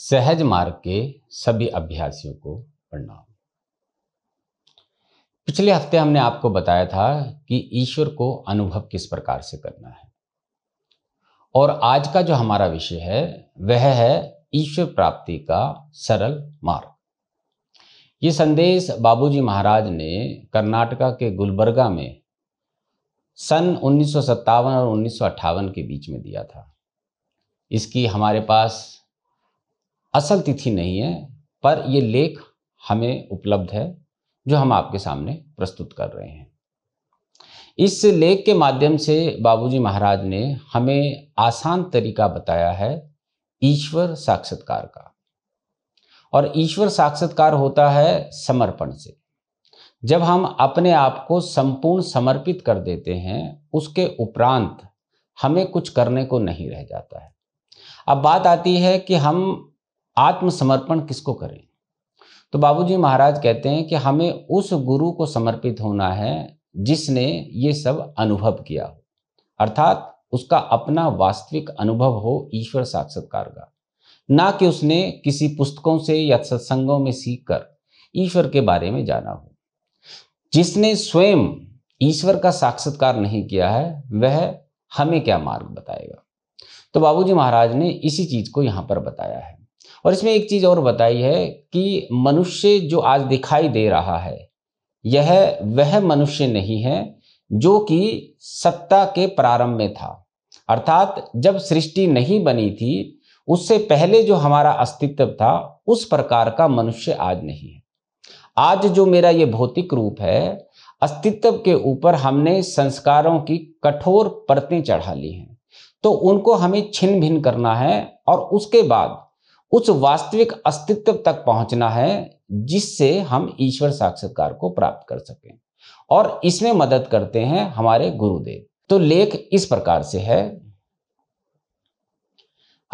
सहज मार्ग के सभी अभ्यासियों को प्रणाम पिछले हफ्ते हमने आपको बताया था कि ईश्वर को अनुभव किस प्रकार से करना है और आज का जो हमारा विषय है वह है ईश्वर प्राप्ति का सरल मार्ग ये संदेश बाबूजी महाराज ने कर्नाटका के गुलबर्गा में सन उन्नीस और उन्नीस के बीच में दिया था इसकी हमारे पास असल तिथि नहीं है पर यह लेख हमें उपलब्ध है जो हम आपके सामने प्रस्तुत कर रहे हैं इस लेख के माध्यम से बाबूजी महाराज ने हमें आसान तरीका बताया है ईश्वर साक्षात्कार का और ईश्वर साक्षात्कार होता है समर्पण से जब हम अपने आप को संपूर्ण समर्पित कर देते हैं उसके उपरांत हमें कुछ करने को नहीं रह जाता है अब बात आती है कि हम आत्मसमर्पण किसको करें तो बाबूजी महाराज कहते हैं कि हमें उस गुरु को समर्पित होना है जिसने ये सब अनुभव किया हो अर्थात उसका अपना वास्तविक अनुभव हो ईश्वर साक्षात्कार का ना कि उसने किसी पुस्तकों से या सत्संगों में सीख कर ईश्वर के बारे में जाना हो जिसने स्वयं ईश्वर का साक्षात्कार नहीं किया है वह हमें क्या मार्ग बताएगा तो बाबूजी महाराज ने इसी चीज को यहां पर बताया है और इसमें एक चीज़ और बताई है कि मनुष्य जो आज दिखाई दे रहा है यह वह मनुष्य नहीं है जो कि सत्ता के प्रारंभ में था अर्थात जब सृष्टि नहीं बनी थी उससे पहले जो हमारा अस्तित्व था उस प्रकार का मनुष्य आज नहीं है आज जो मेरा ये भौतिक रूप है अस्तित्व के ऊपर हमने संस्कारों की कठोर परतें चढ़ा ली हैं तो उनको हमें छिन भिन करना है और उसके बाद उस वास्तविक अस्तित्व तक पहुंचना है जिससे हम ईश्वर साक्षात्कार को प्राप्त कर सकें और इसमें मदद करते हैं हमारे गुरुदेव तो लेख इस प्रकार से है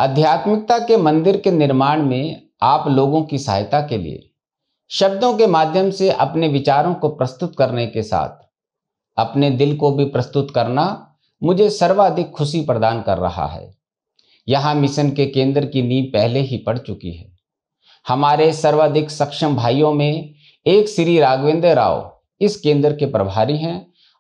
आध्यात्मिकता के मंदिर के निर्माण में आप लोगों की सहायता के लिए शब्दों के माध्यम से अपने विचारों को प्रस्तुत करने के साथ अपने दिल को भी प्रस्तुत करना मुझे सर्वाधिक खुशी प्रदान कर रहा है यहाँ मिशन के केंद्र की नींव पहले ही पड़ चुकी है हमारे सर्वाधिक सक्षम भाइयों में एक श्री राघवेंद्र राव इस केंद्र के प्रभारी हैं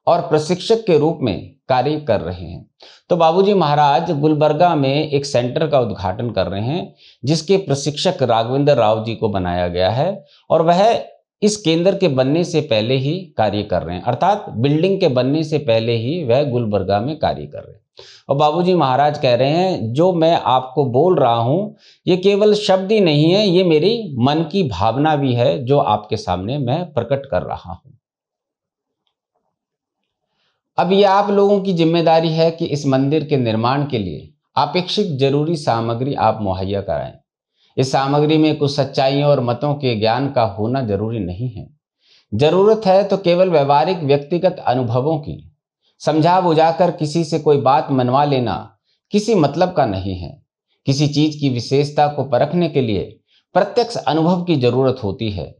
और प्रशिक्षक के रूप में कार्य कर रहे हैं तो बाबूजी महाराज गुलबर्गा में एक सेंटर का उद्घाटन कर रहे हैं जिसके प्रशिक्षक राघवेंद्र राव जी को बनाया गया है और वह इस केंद्र के बनने से पहले ही कार्य कर रहे हैं अर्थात बिल्डिंग के बनने से पहले ही वह गुलबर्गा में कार्य कर रहे हैं और बाबूजी महाराज कह रहे हैं जो मैं आपको बोल रहा हूं ये केवल शब्द ही नहीं है ये मेरी मन की भावना भी है जो आपके सामने मैं प्रकट कर रहा हूं अब ये आप लोगों की जिम्मेदारी है कि इस मंदिर के निर्माण के लिए अपेक्षित जरूरी सामग्री आप मुहैया कराएं इस सामग्री में कुछ सच्चाइयों और मतों के ज्ञान का होना जरूरी नहीं है जरूरत है तो केवल व्यवहारिक व्यक्तिगत अनुभवों की समझा बुझा कर किसी से कोई बात मनवा लेना किसी मतलब का नहीं है किसी चीज की विशेषता को परखने के लिए प्रत्यक्ष अनुभव की जरूरत होती है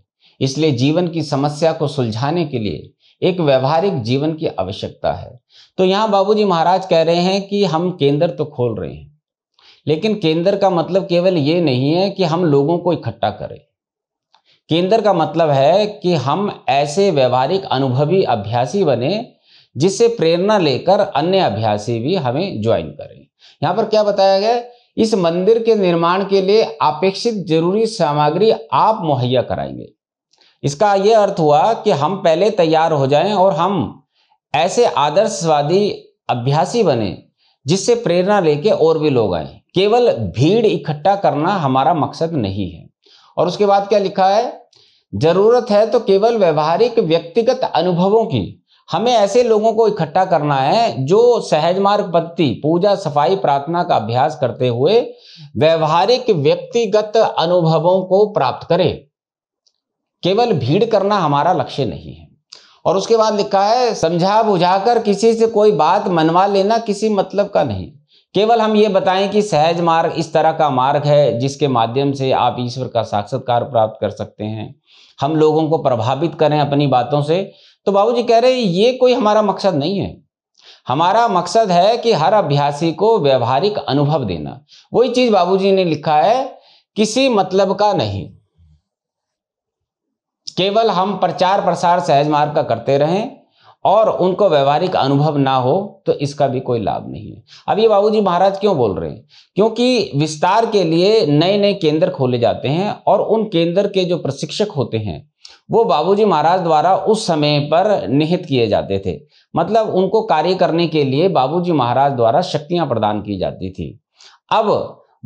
इसलिए जीवन की समस्या को सुलझाने के लिए एक व्यवहारिक जीवन की आवश्यकता है तो यहाँ बाबूजी महाराज कह रहे हैं कि हम केंद्र तो खोल रहे हैं लेकिन केंद्र का मतलब केवल ये नहीं है कि हम लोगों को इकट्ठा करें केंद्र का मतलब है कि हम ऐसे व्यवहारिक अनुभवी अभ्यासी बने जिससे प्रेरणा लेकर अन्य अभ्यासी भी हमें ज्वाइन करें यहाँ पर क्या बताया गया इस मंदिर के निर्माण के लिए अपेक्षित जरूरी सामग्री आप मुहैया कराएंगे इसका यह अर्थ हुआ कि हम पहले तैयार हो जाएं और हम ऐसे आदर्शवादी अभ्यासी बने जिससे प्रेरणा लेके और भी लोग आए केवल भीड़ इकट्ठा करना हमारा मकसद नहीं है और उसके बाद क्या लिखा है जरूरत है तो केवल व्यवहारिक व्यक्तिगत अनुभवों की हमें ऐसे लोगों को इकट्ठा करना है जो सहज मार्ग पद्धति पूजा सफाई प्रार्थना का अभ्यास करते हुए व्यवहारिक व्यक्तिगत अनुभवों को प्राप्त करे केवल भीड़ करना हमारा लक्ष्य नहीं है और उसके बाद लिखा है समझा बुझाकर किसी से कोई बात मनवा लेना किसी मतलब का नहीं केवल हम ये बताएं कि सहज मार्ग इस तरह का मार्ग है जिसके माध्यम से आप ईश्वर का साक्षात्कार प्राप्त कर सकते हैं हम लोगों को प्रभावित करें अपनी बातों से तो जी कह रहे ये कोई हमारा मकसद नहीं है हमारा मकसद है कि हर अभ्यासी को व्यवहारिक अनुभव देना वही चीज बाबूजी ने लिखा है किसी मतलब का नहीं केवल हम प्रचार प्रसार सहज मार्ग का करते रहें और उनको व्यवहारिक अनुभव ना हो तो इसका भी कोई लाभ नहीं है अब ये बाबूजी महाराज क्यों बोल रहे हैं क्योंकि विस्तार के लिए नए नए केंद्र खोले जाते हैं और उन केंद्र के जो प्रशिक्षक होते हैं वो बाबूजी महाराज द्वारा उस समय पर निहित किए जाते थे मतलब उनको कार्य करने के लिए बाबूजी महाराज द्वारा शक्तियां प्रदान की जाती थी अब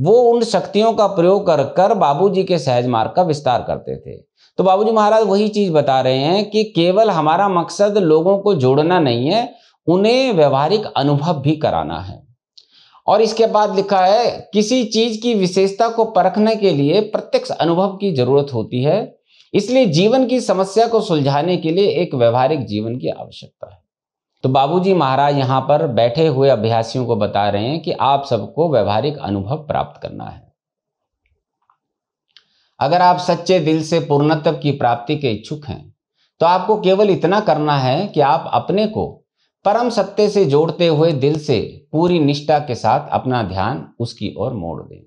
वो उन शक्तियों का प्रयोग कर कर बाबू के सहज मार्ग का विस्तार करते थे तो बाबूजी महाराज वही चीज बता रहे हैं कि केवल हमारा मकसद लोगों को जोड़ना नहीं है उन्हें व्यवहारिक अनुभव भी कराना है और इसके बाद लिखा है किसी चीज की विशेषता को परखने के लिए प्रत्यक्ष अनुभव की जरूरत होती है इसलिए जीवन की समस्या को सुलझाने के लिए एक व्यवहारिक जीवन की आवश्यकता है तो बाबूजी महाराज यहाँ पर बैठे हुए अभ्यासियों को बता रहे हैं कि आप सबको व्यवहारिक अनुभव प्राप्त करना है अगर आप सच्चे दिल से पूर्णत्व की प्राप्ति के इच्छुक हैं तो आपको केवल इतना करना है कि आप अपने को परम सत्य से जोड़ते हुए दिल से पूरी निष्ठा के साथ अपना ध्यान उसकी ओर मोड़ दें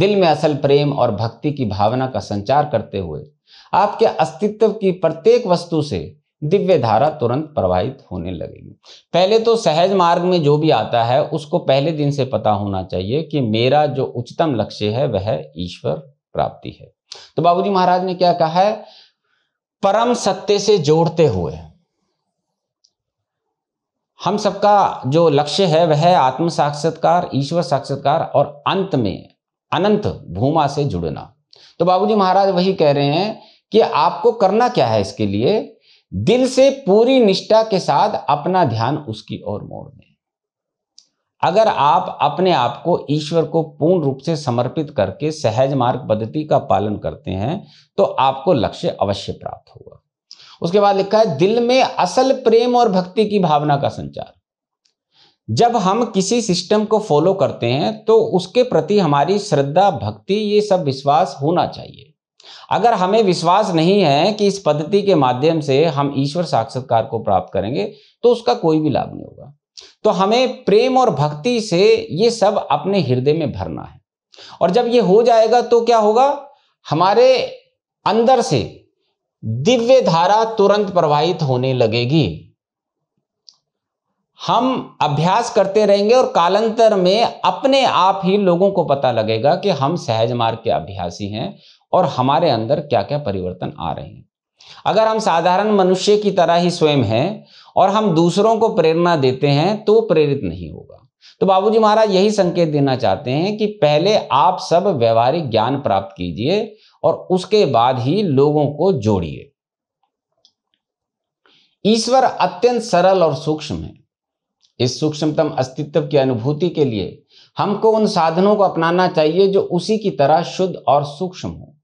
दिल में असल प्रेम और भक्ति की भावना का संचार करते हुए आपके अस्तित्व की प्रत्येक वस्तु से दिव्य धारा तुरंत प्रवाहित होने लगेगी पहले तो सहज मार्ग में जो भी आता है उसको पहले दिन से पता होना चाहिए कि मेरा जो उच्चतम लक्ष्य है वह ईश्वर प्राप्ति है तो बाबूजी महाराज ने क्या कहा है परम सत्य से जोड़ते हुए हम सबका जो लक्ष्य है वह आत्म साक्षात्कार ईश्वर साक्षात्कार और अंत में अनंत भूमा से जुड़ना तो बाबूजी महाराज वही कह रहे हैं कि आपको करना क्या है इसके लिए दिल से पूरी निष्ठा के साथ अपना ध्यान उसकी ओर मोड़ दें अगर आप अपने आप को ईश्वर को पूर्ण रूप से समर्पित करके सहज मार्ग पद्धति का पालन करते हैं तो आपको लक्ष्य अवश्य प्राप्त होगा उसके बाद लिखा है दिल में असल प्रेम और भक्ति की भावना का संचार जब हम किसी सिस्टम को फॉलो करते हैं तो उसके प्रति हमारी श्रद्धा भक्ति ये सब विश्वास होना चाहिए अगर हमें विश्वास नहीं है कि इस पद्धति के माध्यम से हम ईश्वर साक्षात्कार को प्राप्त करेंगे तो उसका कोई भी लाभ नहीं होगा तो हमें प्रेम और भक्ति से ये सब अपने हृदय में भरना है और जब ये हो जाएगा तो क्या होगा हमारे अंदर से दिव्य धारा तुरंत प्रवाहित होने लगेगी हम अभ्यास करते रहेंगे और कालांतर में अपने आप ही लोगों को पता लगेगा कि हम सहज मार्ग के अभ्यासी हैं और हमारे अंदर क्या क्या परिवर्तन आ रहे हैं अगर हम साधारण मनुष्य की तरह ही स्वयं हैं और हम दूसरों को प्रेरणा देते हैं तो प्रेरित नहीं होगा तो बाबूजी महाराज यही संकेत देना चाहते हैं कि पहले आप सब व्यवहारिक ज्ञान प्राप्त कीजिए और उसके बाद ही लोगों को जोड़िए ईश्वर अत्यंत सरल और सूक्ष्म है इस सूक्ष्मतम अस्तित्व की अनुभूति के लिए हमको उन साधनों को अपनाना चाहिए जो उसी की तरह शुद्ध और सूक्ष्म हो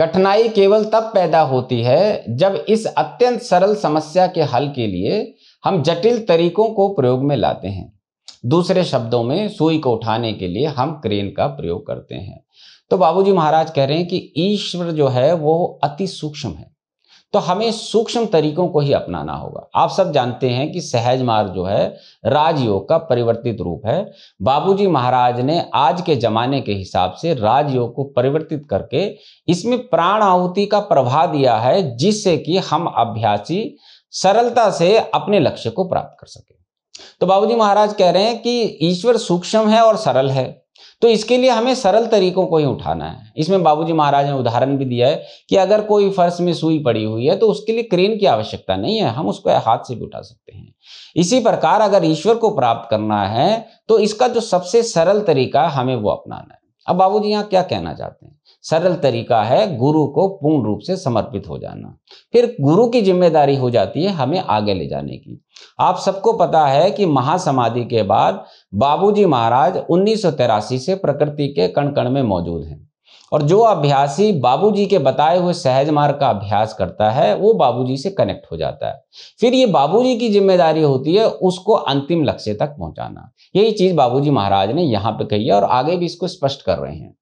कठिनाई केवल तब पैदा होती है जब इस अत्यंत सरल समस्या के हल के लिए हम जटिल तरीकों को प्रयोग में लाते हैं दूसरे शब्दों में सुई को उठाने के लिए हम क्रेन का प्रयोग करते हैं तो बाबूजी महाराज कह रहे हैं कि ईश्वर जो है वो अति सूक्ष्म है तो हमें सूक्ष्म तरीकों को ही अपनाना होगा आप सब जानते हैं कि सहज मार्ग जो है राजयोग का परिवर्तित रूप है बाबूजी महाराज ने आज के जमाने के हिसाब से राजयोग को परिवर्तित करके इसमें प्राण आहुति का प्रभाव दिया है जिससे कि हम अभ्यासी सरलता से अपने लक्ष्य को प्राप्त कर सके तो बाबूजी महाराज कह रहे हैं कि ईश्वर सूक्ष्म है और सरल है तो इसके लिए हमें सरल तरीकों को ही उठाना है इसमें बाबूजी महाराज ने उदाहरण भी दिया है कि अगर कोई फर्श में सुई पड़ी हुई है तो उसके लिए क्रेन की आवश्यकता नहीं है हम उसको हाथ से भी उठा सकते हैं इसी प्रकार अगर ईश्वर को प्राप्त करना है तो इसका जो सबसे सरल तरीका हमें वो अपनाना है अब बाबू यहाँ क्या कहना चाहते हैं सरल तरीका है गुरु को पूर्ण रूप से समर्पित हो जाना फिर गुरु की जिम्मेदारी हो जाती है हमें आगे ले जाने की आप सबको पता है कि महासमाधि के बाद बाबूजी महाराज उन्नीस से प्रकृति के कण कण में मौजूद हैं और जो अभ्यासी बाबूजी के बताए हुए सहज मार्ग का अभ्यास करता है वो बाबूजी से कनेक्ट हो जाता है फिर ये बाबूजी की जिम्मेदारी होती है उसको अंतिम लक्ष्य तक पहुंचाना यही चीज बाबूजी महाराज ने यहाँ पे कही है और आगे भी इसको स्पष्ट कर रहे हैं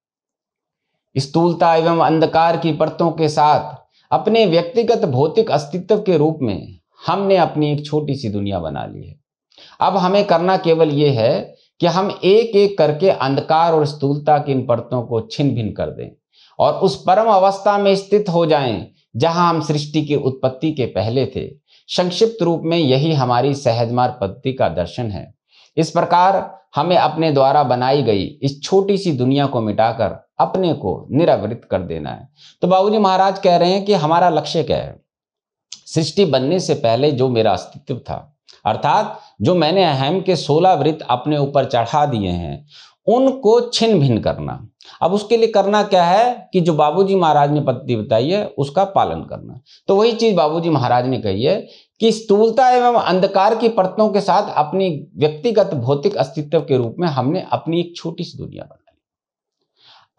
स्थूलता एवं अंधकार की परतों के साथ अपने व्यक्तिगत भौतिक अस्तित्व के रूप में हमने अपनी एक छोटी सी दुनिया बना ली है अब हमें करना केवल यह है कि हम एक एक करके अंधकार और स्थूलता की इन परतों को छिन भिन कर दें और उस परम अवस्था में स्थित हो जाएं जहां हम सृष्टि की उत्पत्ति के पहले थे संक्षिप्त रूप में यही हमारी सहजमार पद्धति का दर्शन है इस प्रकार हमें अपने द्वारा बनाई गई इस छोटी सी दुनिया को मिटाकर अपने को निरावृत कर देना है तो बाबूजी महाराज कह रहे हैं कि हमारा लक्ष्य क्या है सृष्टि बनने से पहले जो मेरा अस्तित्व था अर्थात जो मैंने अहम के सोलह वृत्त अपने ऊपर चढ़ा दिए हैं उनको छिन्न भिन्न करना अब उसके लिए करना क्या है कि जो बाबूजी महाराज ने पद्धति बताई है उसका पालन करना तो वही चीज बाबूजी महाराज ने कही है कि स्थूलता एवं अंधकार की परतों के साथ अपनी व्यक्तिगत भौतिक अस्तित्व के रूप में हमने अपनी एक छोटी सी दुनिया बनाई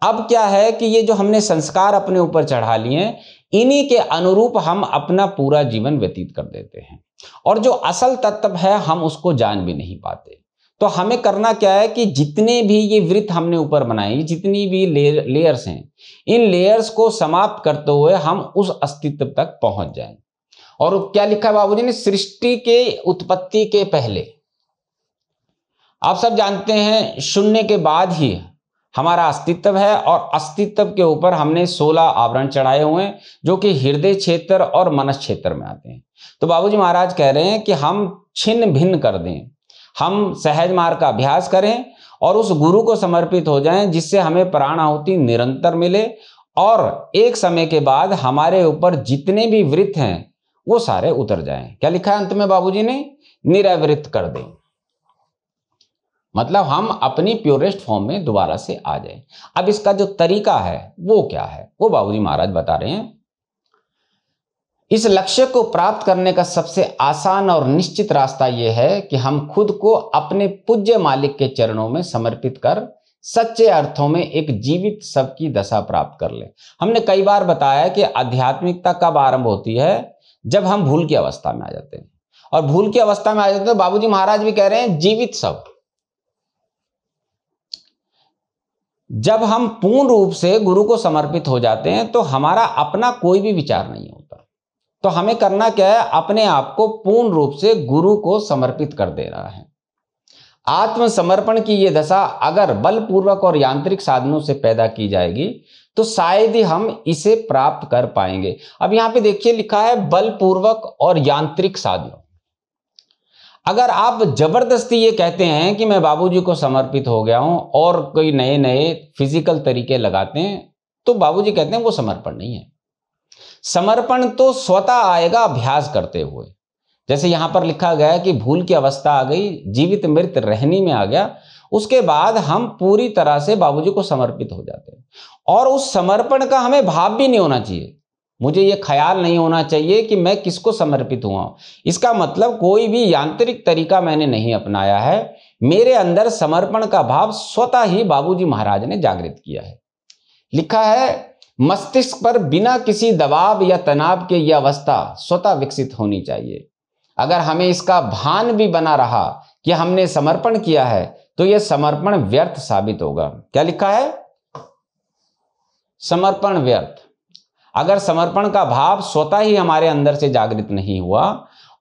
अब क्या है कि ये जो हमने संस्कार अपने ऊपर चढ़ा लिए इन्हीं के अनुरूप हम अपना पूरा जीवन व्यतीत कर देते हैं और जो असल तत्व है हम उसको जान भी नहीं पाते तो हमें करना क्या है कि जितने भी ये वृत्त हमने ऊपर बनाई जितनी भी लेयर्स हैं इन लेयर्स को समाप्त करते हुए हम उस अस्तित्व तक पहुंच जाए और क्या लिखा है बाबूजी ने सृष्टि के उत्पत्ति के पहले आप सब जानते हैं शून्य के बाद ही हमारा अस्तित्व है और अस्तित्व के ऊपर हमने 16 आवरण चढ़ाए हुए हैं जो कि हृदय क्षेत्र और मनस क्षेत्र में आते हैं तो बाबूजी महाराज कह रहे हैं कि हम छिन्न भिन्न कर दें हम सहज मार्ग का अभ्यास करें और उस गुरु को समर्पित हो जाएं जिससे हमें प्राण आहुति निरंतर मिले और एक समय के बाद हमारे ऊपर जितने भी वृत्त हैं वो सारे उतर जाएं क्या लिखा है अंत में बाबूजी ने निरावृत कर दें मतलब हम अपनी प्योरेस्ट फॉर्म में दोबारा से आ जाए अब इसका जो तरीका है वो क्या है वो बाबूजी महाराज बता रहे हैं इस लक्ष्य को प्राप्त करने का सबसे आसान और निश्चित रास्ता यह है कि हम खुद को अपने पूज्य मालिक के चरणों में समर्पित कर सच्चे अर्थों में एक जीवित सब की दशा प्राप्त कर ले हमने कई बार बताया कि आध्यात्मिकता कब आरंभ होती है जब हम भूल की अवस्था में आ जाते हैं और भूल की अवस्था में आ जाते हैं तो बाबूजी महाराज भी कह रहे हैं जीवित सब जब हम पूर्ण रूप से गुरु को समर्पित हो जाते हैं तो हमारा अपना कोई भी विचार नहीं होता तो हमें करना क्या है अपने आप को पूर्ण रूप से गुरु को समर्पित कर दे रहा है आत्मसमर्पण की यह दशा अगर बलपूर्वक और यांत्रिक साधनों से पैदा की जाएगी तो शायद ही हम इसे प्राप्त कर पाएंगे अब यहां पे देखिए लिखा है बलपूर्वक और यांत्रिक साधनों अगर आप ज़बरदस्ती ये कहते हैं कि मैं बाबूजी को समर्पित हो गया हूं और कोई नए नए फिजिकल तरीके लगाते हैं तो बाबूजी कहते हैं वो समर्पण नहीं है समर्पण तो स्वतः आएगा अभ्यास करते हुए जैसे यहां पर लिखा गया कि भूल की अवस्था आ गई जीवित मृत रहनी में आ गया उसके बाद हम पूरी तरह से बाबूजी को समर्पित हो जाते हैं और उस समर्पण का हमें भाव भी नहीं होना चाहिए मुझे ये ख्याल नहीं होना चाहिए कि मैं किसको समर्पित हुआ इसका मतलब कोई भी यांत्रिक तरीका मैंने नहीं अपनाया है मेरे अंदर समर्पण का भाव स्वतः ही बाबूजी महाराज ने जागृत किया है लिखा है मस्तिष्क पर बिना किसी दबाव या तनाव के यह अवस्था स्वतः विकसित होनी चाहिए अगर हमें इसका भान भी बना रहा कि हमने समर्पण किया है तो यह समर्पण व्यर्थ साबित होगा क्या लिखा है समर्पण व्यर्थ अगर समर्पण का भाव स्वतः ही हमारे अंदर से जागृत नहीं हुआ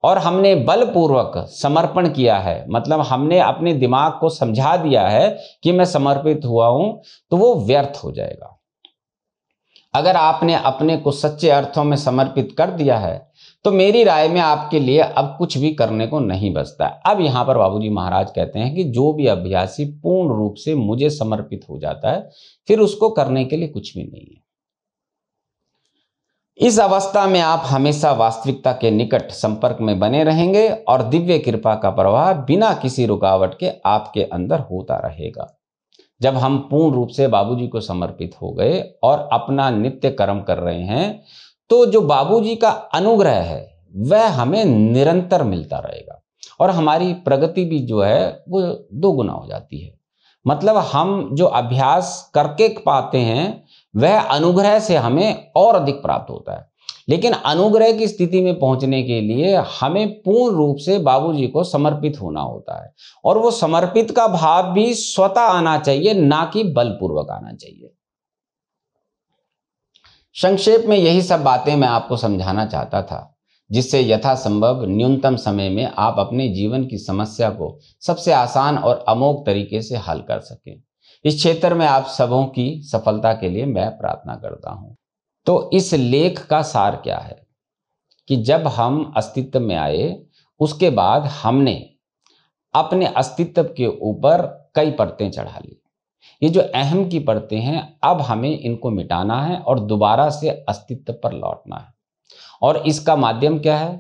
और हमने बलपूर्वक समर्पण किया है मतलब हमने अपने दिमाग को समझा दिया है कि मैं समर्पित हुआ हूं तो वो व्यर्थ हो जाएगा अगर आपने अपने को सच्चे अर्थों में समर्पित कर दिया है तो मेरी राय में आपके लिए अब कुछ भी करने को नहीं बचता अब यहां पर बाबूजी महाराज कहते हैं कि जो भी अभ्यासी पूर्ण रूप से मुझे समर्पित हो जाता है फिर उसको करने के लिए कुछ भी नहीं है इस अवस्था में आप हमेशा वास्तविकता के निकट संपर्क में बने रहेंगे और दिव्य कृपा का प्रवाह बिना किसी रुकावट के आपके अंदर होता रहेगा जब हम पूर्ण रूप से बाबूजी को समर्पित हो गए और अपना नित्य कर्म कर रहे हैं तो जो बाबूजी का अनुग्रह है वह हमें निरंतर मिलता रहेगा और हमारी प्रगति भी जो है वो दो गुना हो जाती है मतलब हम जो अभ्यास करके पाते हैं वह अनुग्रह से हमें और अधिक प्राप्त होता है लेकिन अनुग्रह की स्थिति में पहुंचने के लिए हमें पूर्ण रूप से बाबूजी को समर्पित होना होता है और वो समर्पित का भाव भी स्वतः आना चाहिए ना कि बलपूर्वक आना चाहिए संक्षेप में यही सब बातें मैं आपको समझाना चाहता था जिससे यथासंभव न्यूनतम समय में आप अपने जीवन की समस्या को सबसे आसान और अमोघ तरीके से हल कर सकें इस क्षेत्र में आप सबों की सफलता के लिए मैं प्रार्थना करता हूं तो इस लेख का सार क्या है कि जब हम अस्तित्व में आए उसके बाद हमने अपने अस्तित्व के ऊपर कई परतें चढ़ा ली ये जो अहम की परतें हैं अब हमें इनको मिटाना है और दोबारा से अस्तित्व पर लौटना है और इसका माध्यम क्या है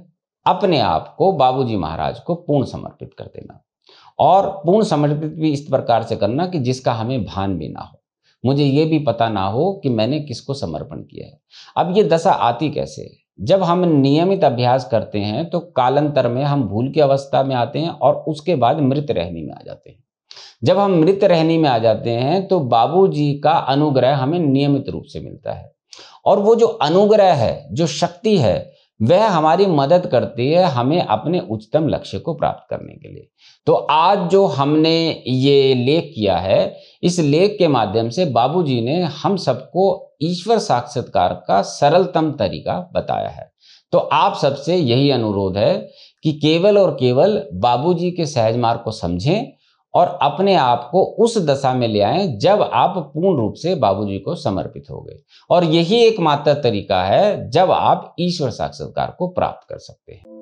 अपने आप को बाबूजी महाराज को पूर्ण समर्पित कर देना और पूर्ण समर्पित भी इस प्रकार से करना कि जिसका हमें भान भी ना हो मुझे ये भी पता ना हो कि मैंने किसको समर्पण किया है अब ये दशा आती कैसे जब हम नियमित अभ्यास करते हैं तो कालांतर में हम भूल की अवस्था में आते हैं और उसके बाद मृत रहनी में आ जाते हैं जब हम मृत रहनी में आ जाते हैं तो बाबूजी का अनुग्रह हमें नियमित रूप से मिलता है और वो जो अनुग्रह है जो शक्ति है वह हमारी मदद करती है हमें अपने उच्चतम लक्ष्य को प्राप्त करने के लिए तो आज जो हमने ये लेख किया है इस लेख के माध्यम से बाबूजी ने हम सबको ईश्वर साक्षात्कार का सरलतम तरीका बताया है तो आप सबसे यही अनुरोध है कि केवल और केवल बाबूजी के सहज मार्ग को समझें और अपने आप को उस दशा में ले आए जब आप पूर्ण रूप से बाबूजी को समर्पित हो गए और यही एकमात्र तरीका है जब आप ईश्वर साक्षात्कार को प्राप्त कर सकते हैं